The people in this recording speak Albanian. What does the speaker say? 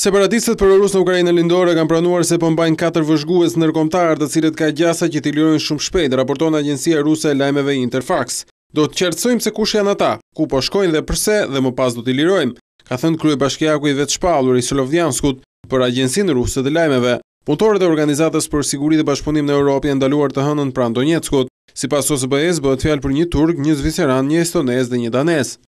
Separatistët për Rusë në Ukrajinë lindore kanë pranuar se pëmbajnë po 4 vëzhgues nërkomtarë të cilët ka gjasa që t'i lirojnë shumë shpejt, raporton agjensia ruse e lajmeve Interfax. Do të qertësojmë se kush janë ata, ku po shkojnë dhe përse dhe më pas do t'i lirojnë, ka thënë krye bashkjaku i vetë shpalur i Solovdjanskut për agjensinë ruse e lajmeve. Puntorët e organizatës për sigurit e bashkëpunim në Europë janë ndaluar të hënën pranë Donetskut. Si pas për një turk, një një dhe një